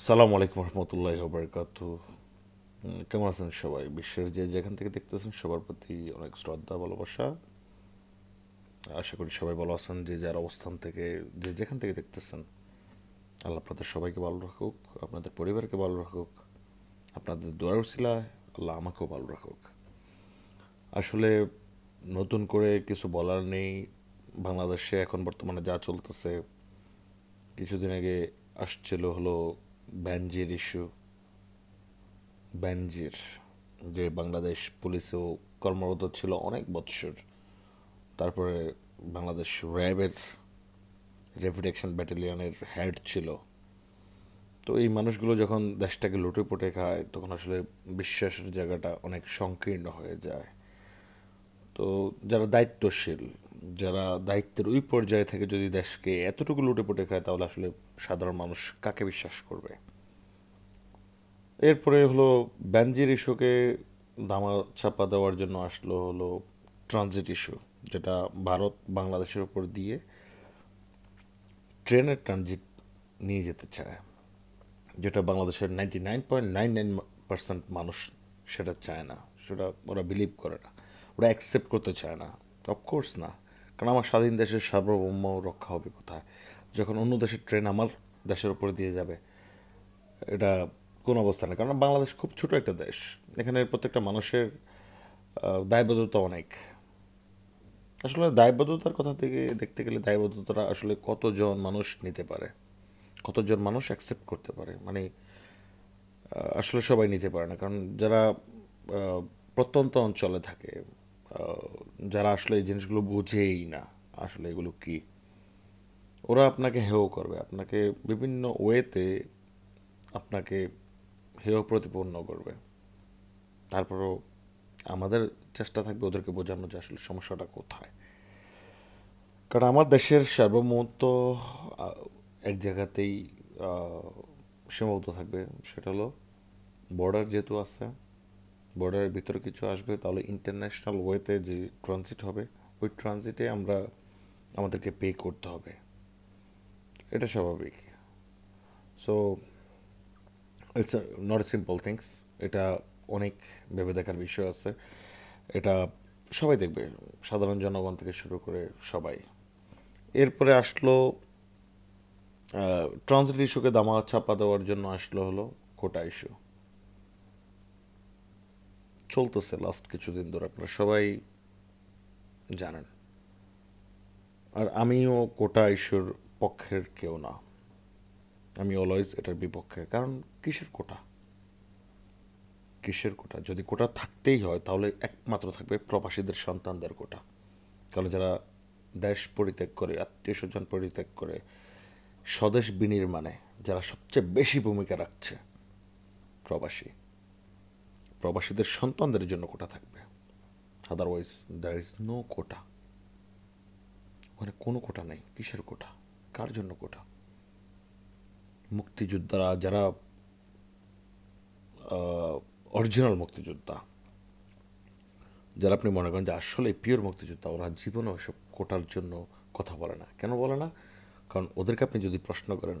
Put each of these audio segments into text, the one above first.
আসসালামু আলাইকুম রহমতুল্লাহ বরকাত কেমন আছেন সবাই বিশ্বের যে যেখান থেকে দেখতেছেন সবার প্রতি অনেক শ্রদ্ধা ভালোবাসা আশা করি সবাই ভালো আছেন যে যার অবস্থান থেকে যে যেখান থেকে দেখতেছেন আল্লাহ আপনাদের সবাইকে ভালো রাখুক আপনাদের পরিবারকে ভালো রাখুক আপনাদের দোয়ার শিলায় আল্লাহ আমাকেও ভালো রাখুক আসলে নতুন করে কিছু বলার নেই বাংলাদেশে এখন বর্তমানে যা চলতেছে কিছুদিন আগে আসছিল হলো ব্যানজির ইস্যু ব্যানজির যে বাংলাদেশ পুলিশেও কর্মরত ছিল অনেক বৎসর তারপরে বাংলাদেশ র্যাবের রেভিডেকশন ব্যাটালিয়নের হেড ছিল তো এই মানুষগুলো যখন দেশটাকে লুটে পুটে খায় তখন আসলে বিশ্বাসের জায়গাটা অনেক সংকীর্ণ হয়ে যায় তো যারা দায়িত্বশীল যারা দায়িত্বের ওই পর্যায়ে থেকে যদি দেশকে এতটুকু লুটেপুটে খায় তাহলে আসলে সাধারণ মানুষ কাকে বিশ্বাস করবে এরপরে হলো ব্যানজির ইস্যুকে দামা ছাপা দেওয়ার জন্য আসলো হলো ট্রানজিট ইস্যু যেটা ভারত বাংলাদেশের উপর দিয়ে ট্রেনের ট্রানজিট নিয়ে যেতে চায় যেটা বাংলাদেশের ninety nine point nine nine percent মানুষ সেটা চায় না সেটা ওরা বিলিভ করে না ওরা অ্যাকসেপ্ট করতে চায় না অফকোর্স না কারণ আমার স্বাধীন দেশের সার্বভৌম রক্ষা হবে কোথায় যখন অন্য দেশের ট্রেন আমার দেশের উপরে দিয়ে যাবে এটা কোন অবস্থানে কারণ বাংলাদেশ খুব ছোট একটা দেশ এখানে প্রত্যেকটা মানুষের দায়বদ্ধতা অনেক আসলে দায়বদ্ধতার কথা থেকে দেখতে গেলে দায়বদ্ধতাটা আসলে কতজন মানুষ নিতে পারে কতজন মানুষ অ্যাকসেপ্ট করতে পারে মানে আসলে সবাই নিতে পারে না কারণ যারা প্রত্যন্ত অঞ্চলে থাকে যারা আসলে এই জিনিসগুলো বোঝেই না আসলে এগুলো কি ওরা আপনাকে হেয় করবে আপনাকে বিভিন্ন ওয়েতে আপনাকে হেয় প্রতিপন্ন করবে তারপরও আমাদের চেষ্টা থাকবে ওদেরকে বোঝানো যে আসলে সমস্যাটা কোথায় কারণ আমার দেশের সর্বমত এক জায়গাতেই সীমাবদ্ধ থাকবে সেটা হলো বর্ডার যেহেতু আছে বর্ডারের ভিতরে কিছু আসবে তাহলে ইন্টারন্যাশনাল ওয়েতে যে ট্রানজিট হবে ওই ট্রানজিটে আমরা আমাদেরকে পে করতে হবে এটা স্বাভাবিক so it's not simple things এটা অনেক ভেবে দেখার বিষয় আছে এটা সবাই দেখবে সাধারণ জনগণ থেকে শুরু করে সবাই এরপরে আসলো ট্রান্সলেট ইস্যুকে দামা চাপা দেওয়ার জন্য আসলো হলো কোটা ইস্যু চলতেছে লাস্ট কিছুদিন ধরে আপনারা সবাই জানেন আর আমিও কোটা ইস্যুর পক্ষের কেউ না আমি অলওয়েজ এটার বিপক্ষে কারণ কিসের কোটা কিসের কোটা যদি কোটা থাকতেই হয় তাহলে একমাত্র থাকবে প্রবাসীদের সন্তানদের কোটা কারণ যারা দেশ পরিত্যাগ করে আত্মীয় স্বজন পরিত্যাগ করে স্বদেশ বিনির্মাণে যারা সবচেয়ে বেশি ভূমিকা রাখছে প্রবাসী প্রবাসীদের সন্তানদের জন্য কোটা থাকবে otherwise there is no quota ওখানে কোনো কোটা নেই কিসের কোটা কার জন্য কোটা মুক্তিযোদ্ধারা যারা অরিজিনাল মুক্তিযোদ্ধা যারা আপনি মনে করেন যে আসলে পিওর মুক্তিযোদ্ধা ওরা জীবনে ওইসব কোটার জন্য কথা বলে না কেন বলে না কারণ ওদেরকে আপনি যদি প্রশ্ন করেন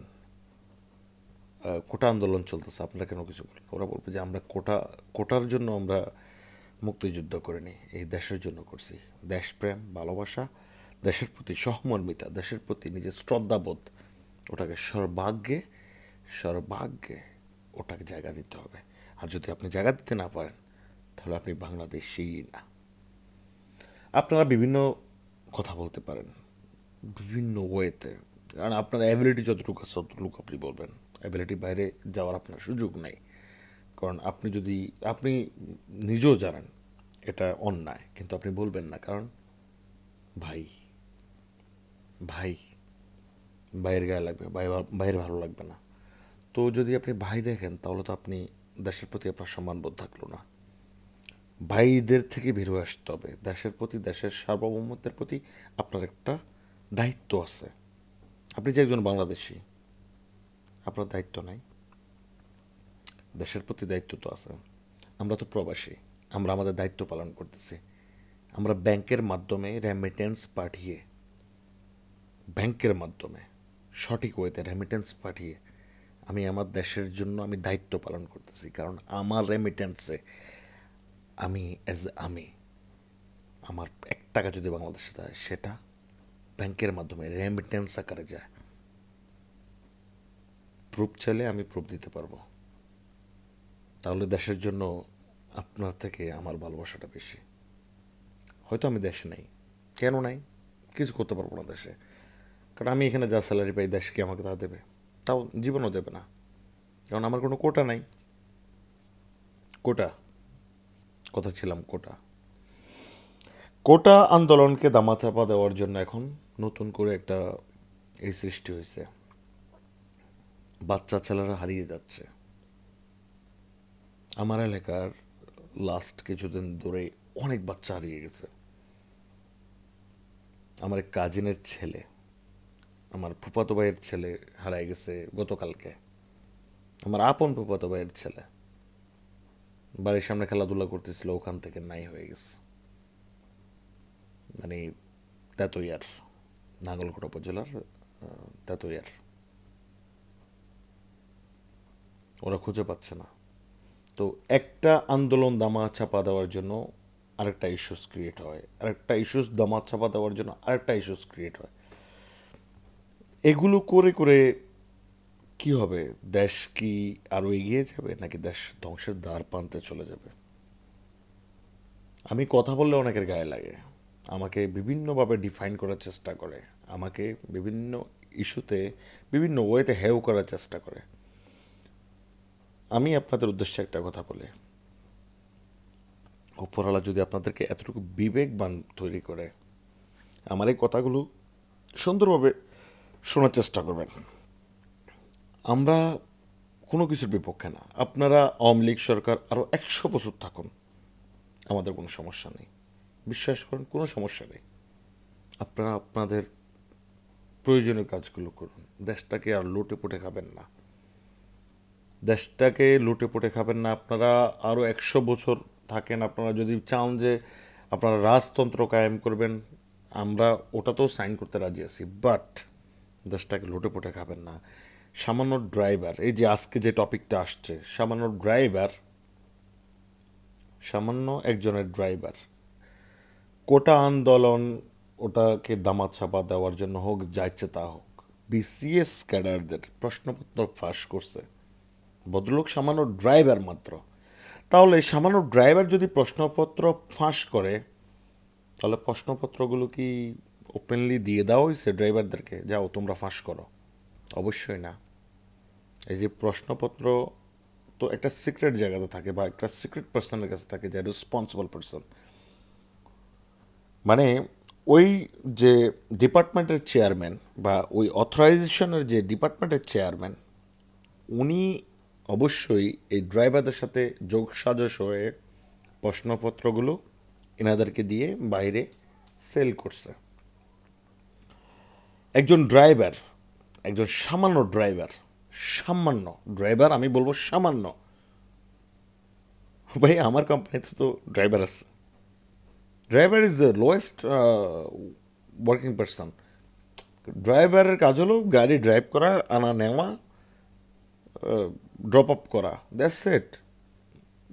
কোটা আন্দোলন চলতেছে আপনারা কেন কিছু বলেন ওরা বলবে যে আমরা কোটা কোটার জন্য আমরা মুক্তিযুদ্ধ করিনি এই দেশের জন্য করছি দেশপ্রেম ভালোবাসা দেশের প্রতি সহমর্মিতা দেশের প্রতি নিজের শ্রদ্ধাবোধ ওটাকে সর্বাগ্যে সর্বাগ্যে ওটাকে জায়গা দিতে হবে আর যদি আপনি জায়গা দিতে না পারেন তাহলে আপনি বাংলাদেশেই না আপনারা বিভিন্ন কথা বলতে পারেন বিভিন্ন ওয়েতে কারণ আপনার অ্যাবিলিটি যতটুকু আছে ততটুকু আপনি বলবেন অ্যাবিলিটি বাইরে যাওয়ার আপনার সুযোগ নেই কারণ আপনি যদি আপনি নিজেও জানেন এটা অন্যায় কিন্তু আপনি বলবেন না কারণ ভাই ভাই বাইরের গায়ে লাগবে ভাই ভালো লাগবে না তো যদি আপনি ভাই দেখেন তাহলে তো আপনি দেশের প্রতি আপনার সম্মানবোধ থাকলো না ভাইদের থেকে বেরোয় আসতে হবে দেশের প্রতি দেশের সার্বভৌমত্বের প্রতি আপনার একটা দায়িত্ব আছে আপনি যে একজন বাংলাদেশি আপনার দায়িত্ব নাই দেশের প্রতি দায়িত্ব তো আছে আমরা তো প্রবাসী আমরা আমাদের দায়িত্ব পালন করতেছি আমরা ব্যাংকের মাধ্যমে রেমিটেন্স পাঠিয়ে ব্যাংকের মাধ্যমে সঠিক ওয়েতে রেমিটেন্স পাঠিয়ে আমি আমার দেশের জন্য আমি দায়িত্ব পালন করতেছি কারণ আমার রেমিটেন্সে আমি অ্যাজ আমি আমার এক টাকা যদি বাংলাদেশে যায় সেটা ব্যাংকের মাধ্যমে রেমিটেন্স আকারে যায় প্রুফ চাইলে আমি প্রুফ দিতে পারবো তাহলে দেশের জন্য আপনার থেকে আমার ভালোবাসাটা বেশি হয়তো আমি দেশে নাই কেন নাই কিছু করতে পারবো না দেশে কারণ আমি এখানে যা স্যালারি পাই দেশ কি আমাকে তা দেবে তাও জীবনও দেবে না কারণ আমার কোনো কোটা নাই কোটা কথা ছিলাম কোটা কোটা আন্দোলনকে দামাচাপা দেওয়ার জন্য এখন নতুন করে একটা এই সৃষ্টি হয়েছে বাচ্চা ছেলেরা হারিয়ে যাচ্ছে আমার এলাকার লাস্ট কিছুদিন ধরে অনেক বাচ্চা হারিয়ে গেছে আমার কাজিনের ছেলে আমার ফুপাতো ভাইয়ের ছেলে হারাই গেছে গতকালকে আমার আপন ফুপাতো ভাইয়ের ছেলে বাড়ির সামনে খেলাধুলা করতেছিল ওখান থেকে নাই হয়ে গেছে মানে তেতইয়ার নাঙ্গলকোটা উপজেলার তেতইয়ার ওরা খুঁজে পাচ্ছে না তো একটা আন্দোলন দামা ছাপা দেওয়ার জন্য আরেকটা ইস্যুস ক্রিয়েট হয় আরেকটা ইস্যুস দামা ছাপা দেওয়ার জন্য আরেকটা ইস্যুস ক্রিয়েট হয় এগুলো করে করে কি হবে দেশ কি আরও এগিয়ে যাবে নাকি দেশ ধ্বংসের দ্বার প্রান্তে চলে যাবে আমি কথা বললে অনেকের গায়ে লাগে আমাকে বিভিন্নভাবে ডিফাইন করার চেষ্টা করে আমাকে বিভিন্ন ইস্যুতে বিভিন্ন ওয়েতে হেও করার চেষ্টা করে আমি আপনাদের উদ্দেশ্যে একটা কথা বলি উপরওয়ালা যদি আপনাদেরকে এতটুকু বিবেকবান তৈরি করে আমার এই কথাগুলো সুন্দরভাবে শোনার চেষ্টা করবেন আমরা কোনো কিছুর বিপক্ষে না আপনারা আওয়ামী লীগ সরকার আরও একশো বছর থাকুন আমাদের কোনো সমস্যা নেই বিশ্বাস করেন কোনো সমস্যা নেই আপনারা আপনাদের প্রয়োজনীয় কাজগুলো করুন দেশটাকে আর লোটে পোটে খাবেন না দেশটাকে লুটে পুটে খাবেন না আপনারা আরও একশো বছর থাকেন আপনারা যদি চান যে আপনারা রাজতন্ত্র কায়েম করবেন আমরা ওটাতেও সাইন করতে রাজি আছি বাট দেশটাকে লুটে পুটে খাবেন না সামান্য ড্রাইভার এই যে আজকে যে টপিকটা আসছে সামান্য ড্রাইভার সামান্য একজনের ড্রাইভার কোটা আন্দোলন ওটাকে দামাছাপা দেওয়ার জন্য হোক ইচ্ছে তা হোক বিসিএস ক্যাডারদের প্রশ্নপত্র ফাঁস করছে ভদ্রলোক সামান্য ড্রাইভার মাত্র তাহলে সামান্য ড্রাইভার যদি প্রশ্নপত্র ফাঁস করে তাহলে প্রশ্নপত্রগুলো কি ওপেনলি দিয়ে দেওয়া হয়েছে ড্রাইভারদেরকে যাও তোমরা ফাঁস করো অবশ্যই না এই যে প্রশ্নপত্র তো একটা সিক্রেট জায়গাতে থাকে বা একটা সিক্রেট পার্সনের কাছে থাকে যে রেসপন্সিবল পার্সন মানে ওই যে ডিপার্টমেন্টের চেয়ারম্যান বা ওই অথরাইজেশনের যে ডিপার্টমেন্টের চেয়ারম্যান উনি অবশ্যই এই ড্রাইভারদের সাথে যোগসাজশ হয়ে প্রশ্নপত্রগুলো এনাদেরকে দিয়ে বাইরে সেল করছে একজন ড্রাইভার একজন সামান্য ড্রাইভার সামান্য ড্রাইভার আমি বলবো সামান্য ভাই আমার কোম্পানিতে তো ড্রাইভার আছে driver is the lowest working person ড্রাইভারের কাজ হলো গাড়ি ড্রাইভ করা আনা নেওয়া ড্রপ আপ করা দ্যাটস সেট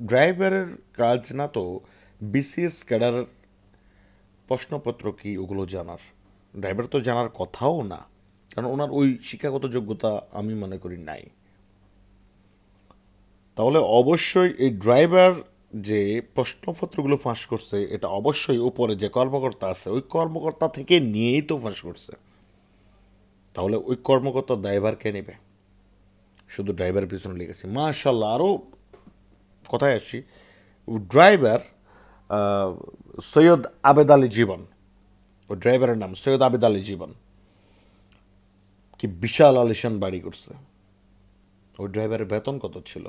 ড্রাইভারের কাজ না তো বিসিএস ক্যাডার প্রশ্নপত্র কি ওগুলো জানার ড্রাইভার তো জানার কথাও না কারণ ওনার ওই শিক্ষাগত যোগ্যতা আমি মনে করি নাই তাহলে অবশ্যই এই ড্রাইভার যে প্রশ্নপত্রগুলো ফাঁস করছে এটা অবশ্যই উপরে যে কর্মকর্তা আছে ওই কর্মকর্তা থেকে নিয়েই তো ফাঁস করছে তাহলে ওই কর্মকর্তা ড্রাইভার কে নেবে শুধু ড্রাইভারের পিছনে লেগেছি মাশাল্লাহ আরও কথায় আসছি ড্রাইভার সৈয়দ আবেদ আলী জীবন ও ড্রাইভারের নাম সৈয়দ আবেদ আলী জীবন কি বিশাল আলিশান বাড়ি করছে ওই ড্রাইভারের বেতন কত ছিল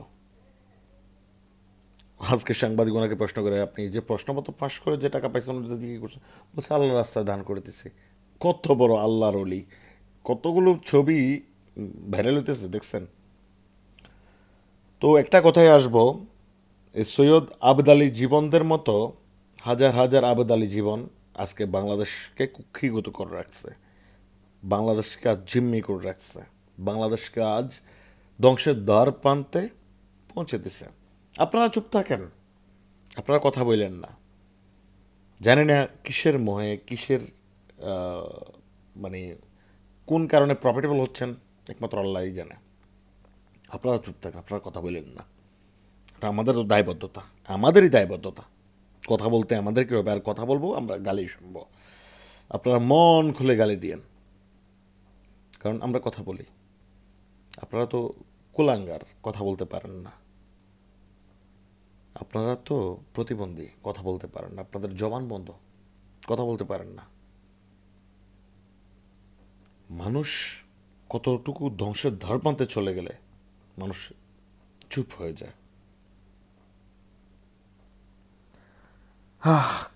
আজকে সাংবাদিক ওনাকে প্রশ্ন করে আপনি যে প্রশ্নপত্র পাস করে যে টাকা পাইছেন ওটা দিকে করছেন বলছে আল্লাহ রাস্তায় দান করে দিছে কত বড় আল্লাহর অলি কতগুলো ছবি ভাইরাল হইতেছে দেখছেন তো একটা কথায় আসব সৈয়দ আবদালি জীবনদের মতো হাজার হাজার আবদালি জীবন আজকে বাংলাদেশকে কুক্ষিগত করে রাখছে বাংলাদেশকে আজ জিম্মি করে রাখছে বাংলাদেশকে আজ ধ্বংসের দ্বার প্রান্তে পৌঁছে দিছে আপনারা চুপ থাকেন আপনারা কথা বললেন না জানি না কিসের মোহে কিসের মানে কোন কারণে প্রফিটেবল হচ্ছেন একমাত্র আল্লাহই জানে আপনারা চুপ থাকেন আপনারা কথা বলেন না এটা আমাদেরও দায়বদ্ধতা আমাদেরই দায়বদ্ধতা কথা বলতে আমাদেরকে হবে আর কথা বলবো আমরা গালি শুনব আপনারা মন খুলে গালি দিয়েন কারণ আমরা কথা বলি আপনারা তো কোলাঙ্গার কথা বলতে পারেন না আপনারা তো প্রতিবন্ধী কথা বলতে পারেন না আপনাদের জবান বন্ধ কথা বলতে পারেন না মানুষ কতটুকু ধ্বংসের ধর্মান্তে চলে গেলে মানুষ চুপ হয়ে যায়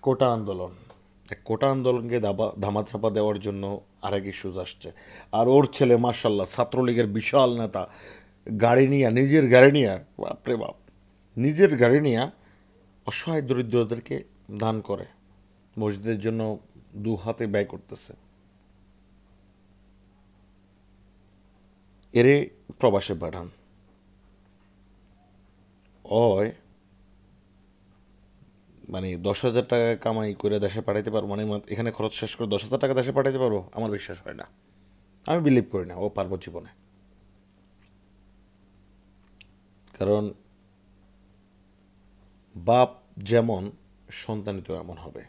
কোটা আন্দোলন এক কোটা আন্দোলনকে দাবা ধামাচাপা দেওয়ার জন্য আরেক ইস্যুজ আসছে আর ওর ছেলে মার্শাল্লাহ ছাত্রলীগের বিশাল নেতা গাড়ি নিয়ে নিজের গাড়ি নিয়ে বাপরে বাপ নিজের গাড়ি নিয়ে অসহায় দরিদ্রদেরকে দান করে মসজিদের জন্য দু হাতে ব্যয় করতেছে এরে প্রবাসে পাঠান হয় মানে দশ হাজার টাকা কামাই করে দেশে পাঠাইতে পারবো মানে এখানে খরচ শেষ করে দশ হাজার টাকা দেশে পাঠাইতে পারবো আমার বিশ্বাস হয় না আমি বিলিভ করি না ও পারবো জীবনে কারণ বাপ যেমন সন্তানই তো এমন হবে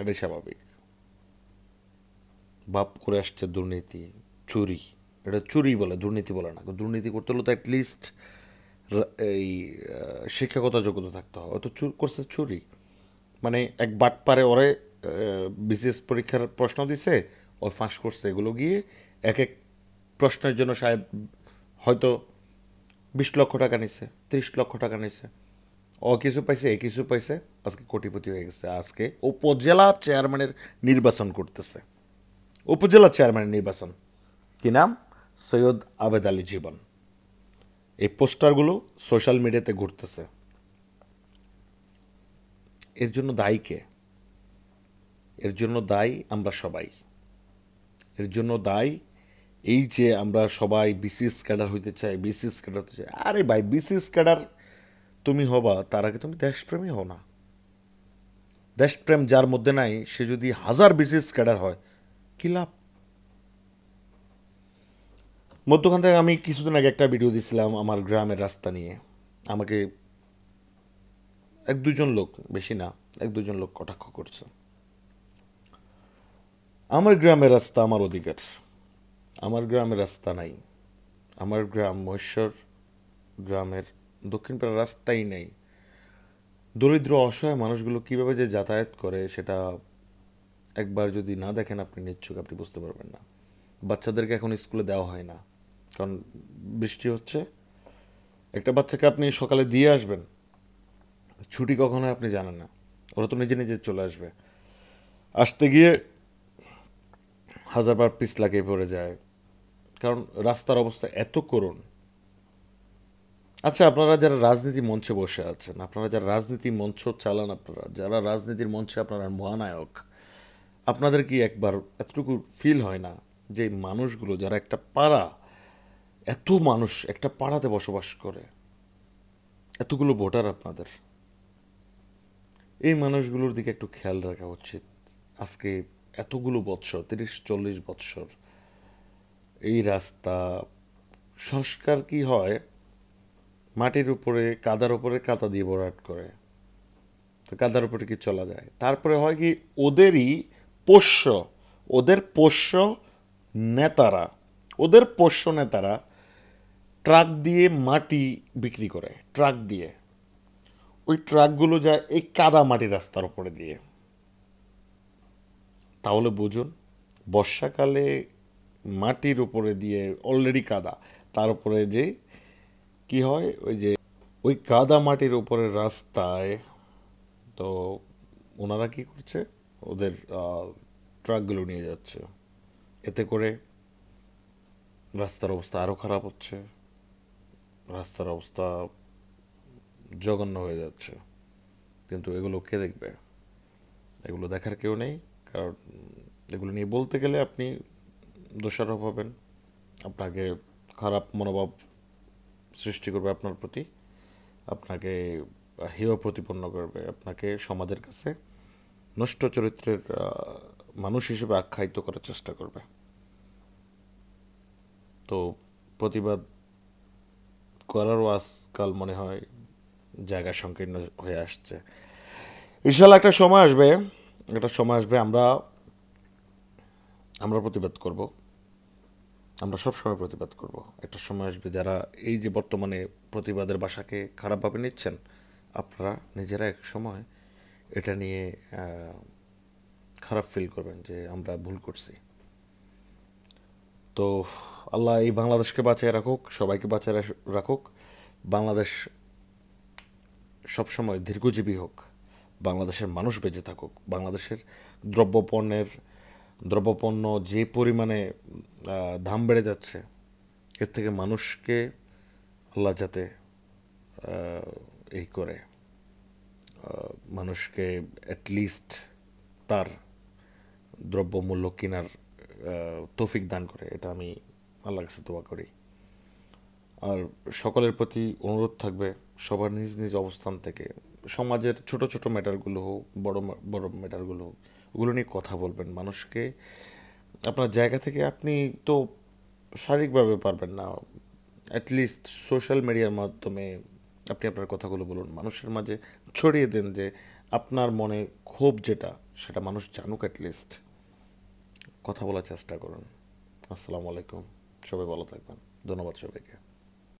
এটাই স্বাভাবিক বাপ করে আসছে দুর্নীতি চুরি এটা চুরি বলে দুর্নীতি বলে না দুর্নীতি করতে হলে তো অ্যাটলিস্ট এই শিক্ষাগত যোগ্যতা থাকতে হয় অত চুর করছে চুরি মানে এক বাট পারে ওরে বিসিএস পরীক্ষার প্রশ্ন দিছে ও ফাঁস করছে এগুলো গিয়ে এক এক প্রশ্নের জন্য শায়দ হয়তো বিশ লক্ষ টাকা নিছে ত্রিশ লক্ষ টাকা নিছে ও কিছু পাইছে এ কিছু পাইছে আজকে কোটিপতি হয়ে গেছে আজকে উপজেলা চেয়ারম্যানের নির্বাচন করতেছে উপজেলা চেয়ারম্যানের নির্বাচন কি নাম সৈয়দ আবেদ আলী জীবন এই পোস্টারগুলো সোশ্যাল মিডিয়াতে ঘুরতেছে এর জন্য দায়ী কে এর জন্য দায়ী আমরা সবাই এর জন্য দায়ী এই যে আমরা সবাই বিসিএস ক্যাডার হইতে চাই বিসিএস ক্যাডার হতে চাই আরে ভাই বিসিএস ক্যাডার তুমি হবা তার আগে তুমি দেশপ্রেমী হও না দেশপ্রেম যার মধ্যে নাই সে যদি হাজার বিসিএস ক্যাডার হয় কি লাভ মধ্যখান থেকে আমি কিছুদিন আগে একটা ভিডিও দিছিলাম আমার গ্রামের রাস্তা নিয়ে আমাকে এক দুজন লোক বেশি না এক দুজন লোক কটাক্ষ করছে আমার গ্রামের রাস্তা আমার অধিকার আমার গ্রামের রাস্তা নাই আমার গ্রাম মহেশ্বর গ্রামের দক্ষিণ পাড়ার রাস্তাই নাই দরিদ্র অসহায় মানুষগুলো কীভাবে যে যাতায়াত করে সেটা একবার যদি না দেখেন আপনি নিচ্ছুক আপনি বুঝতে পারবেন না বাচ্চাদেরকে এখন স্কুলে দেওয়া হয় না কারণ বৃষ্টি হচ্ছে একটা বাচ্চাকে আপনি সকালে দিয়ে আসবেন ছুটি কখনো আপনি জানেন না ওরা তো নিজে নিজে চলে আসবে আসতে গিয়ে হাজারবার পিস লাগিয়ে পড়ে যায় কারণ রাস্তার অবস্থা এত করুণ আচ্ছা আপনারা যারা রাজনীতি মঞ্চে বসে আছেন আপনারা যারা রাজনীতি মঞ্চ চালান আপনারা যারা রাজনীতির মঞ্চে আপনারা মহানায়ক আপনাদের কি একবার এতটুকু ফিল হয় না যে মানুষগুলো যারা একটা পাড়া এত মানুষ একটা পাড়াতে বসবাস করে এতগুলো ভোটার আপনাদের এই মানুষগুলোর দিকে একটু খেয়াল রাখা উচিত আজকে এতগুলো বৎসর তিরিশ চল্লিশ বৎসর এই রাস্তা সংস্কার কি হয় মাটির উপরে কাদার উপরে কাদা দিয়ে ভরাট করে তো কাদার উপরে কি চলা যায় তারপরে হয় কি ওদেরই পোষ্য ওদের পোষ্য নেতারা ওদের পোষ্য নেতারা ট্রাক দিয়ে মাটি বিক্রি করে ট্রাক দিয়ে ওই ট্রাকগুলো যায় এই কাদা মাটি রাস্তার উপরে দিয়ে তাহলে বুঝুন বর্ষাকালে মাটির উপরে দিয়ে অলরেডি কাদা তার উপরে যে কি হয় ওই যে ওই কাদা মাটির উপরে রাস্তায় তো ওনারা কি করছে ওদের ট্রাকগুলো নিয়ে যাচ্ছে এতে করে রাস্তার অবস্থা আরও খারাপ হচ্ছে রাস্তার অবস্থা জঘন্য হয়ে যাচ্ছে কিন্তু এগুলো কে দেখবে এগুলো দেখার কেউ নেই কারণ এগুলো নিয়ে বলতে গেলে আপনি দোষারোপ হবেন আপনাকে খারাপ মনোভাব সৃষ্টি করবে আপনার প্রতি আপনাকে হেয় প্রতিপন্ন করবে আপনাকে সমাজের কাছে নষ্ট চরিত্রের মানুষ হিসেবে আখ্যায়িত করার চেষ্টা করবে তো প্রতিবাদ করারও আজকাল মনে হয় জায়গা সংকীর্ণ হয়ে আসছে ইনশাল্লাহ একটা সময় আসবে একটা সময় আসবে আমরা আমরা প্রতিবাদ করব আমরা সবসময় প্রতিবাদ করব একটা সময় আসবে যারা এই যে বর্তমানে প্রতিবাদের বাসাকে খারাপভাবে নিচ্ছেন আপনারা নিজেরা এক সময় এটা নিয়ে খারাপ ফিল করবেন যে আমরা ভুল করছি তো আল্লাহ এই বাংলাদেশকে বাঁচিয়ে রাখুক সবাইকে বাঁচিয়ে রাখুক বাংলাদেশ সবসময় দীর্ঘজীবী হোক বাংলাদেশের মানুষ বেঁচে থাকুক বাংলাদেশের দ্রব্যপণ্যের দ্রব্যপণ্য যে পরিমাণে দাম বেড়ে যাচ্ছে এর থেকে মানুষকে আল্লাহ যাতে এই করে মানুষকে অ্যাটলিস্ট তার দ্রব্যমূল্য কেনার তৌফিক দান করে এটা আমি আল্লাহ কাছে দোয়া করি আর সকলের প্রতি অনুরোধ থাকবে সবার নিজ নিজ অবস্থান থেকে সমাজের ছোট ছোট ম্যাটারগুলো হোক বড় বড় ম্যাটারগুলো হোক ওগুলো নিয়ে কথা বলবেন মানুষকে আপনার জায়গা থেকে আপনি তো শারীরিকভাবে পারবেন না অ্যাটলিস্ট সোশ্যাল মিডিয়ার মাধ্যমে আপনি আপনার কথাগুলো বলুন মানুষের মাঝে ছড়িয়ে দেন যে আপনার মনে ক্ষোভ যেটা সেটা মানুষ জানুক অ্যাটলিস্ট কথা বলার চেষ্টা করুন আসসালামু আলাইকুম সবাই ভালো থাকবেন ধন্যবাদ সবাইকে